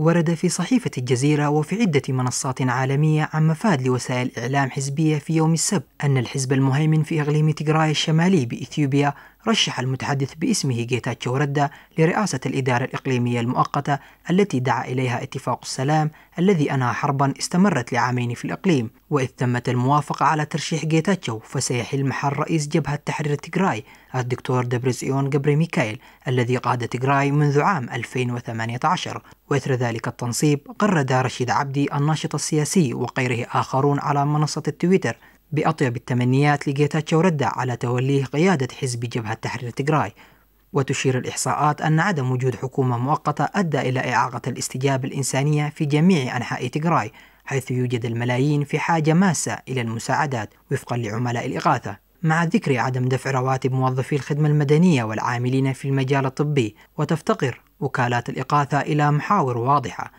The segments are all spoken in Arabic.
ورد في صحيفة الجزيرة وفي عدة منصات عالمية عن مفاد لوسائل إعلام حزبية في يوم السبت أن الحزب المهيمن في إقليم تجراي الشمالي بإثيوبيا رشح المتحدث باسمه جيتاتشو ردا لرئاسة الإدارة الإقليمية المؤقتة التي دعا إليها اتفاق السلام الذي أنهى حربا استمرت لعامين في الإقليم وإذ تمت الموافقة على ترشيح جيتاتشو فسيحل محل رئيس جبهة تحرير تجراي الدكتور دبرزيون جبري ميكايل الذي قاد تجراي منذ عام 2018 وإثر ذلك التنصيب قرد رشيد عبدي الناشط السياسي وغيره آخرون على منصة التويتر بأطيب التمنيات لجيتاتشو رد على توليه قيادة حزب جبهة تحرير تجراي وتشير الإحصاءات أن عدم وجود حكومة مؤقتة أدى إلى إعاقة الاستجابة الإنسانية في جميع أنحاء تجراي حيث يوجد الملايين في حاجة ماسة إلى المساعدات وفقا لعملاء الإغاثة مع ذكر عدم دفع رواتب موظفي الخدمة المدنية والعاملين في المجال الطبي وتفتقر وكالات الإغاثة إلى محاور واضحة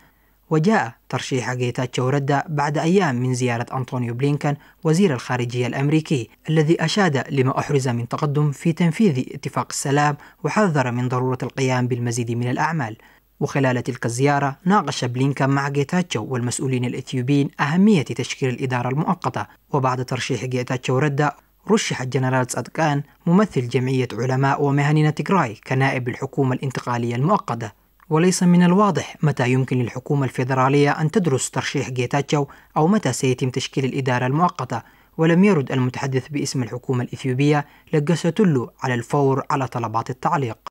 وجاء ترشيح غيتاتشو تشوردا بعد أيام من زيارة أنطونيو بلينكن وزير الخارجية الأمريكي الذي أشاد لما أحرز من تقدم في تنفيذ اتفاق السلام وحذر من ضرورة القيام بالمزيد من الأعمال وخلال تلك الزيارة ناقش بلينكن مع جيتاتشو والمسؤولين الإثيوبيين أهمية تشكيل الإدارة المؤقتة وبعد ترشيح جيتاتشو ردة رشح الجنرال صدقان ممثل جمعية علماء ومهنين تيغراي كنائب الحكومة الانتقالية المؤقتة وليس من الواضح متى يمكن للحكومة الفيدرالية أن تدرس ترشيح جيتاتشو أو متى سيتم تشكيل الإدارة المؤقتة ولم يرد المتحدث باسم الحكومة الإثيوبية لجستولو على الفور على طلبات التعليق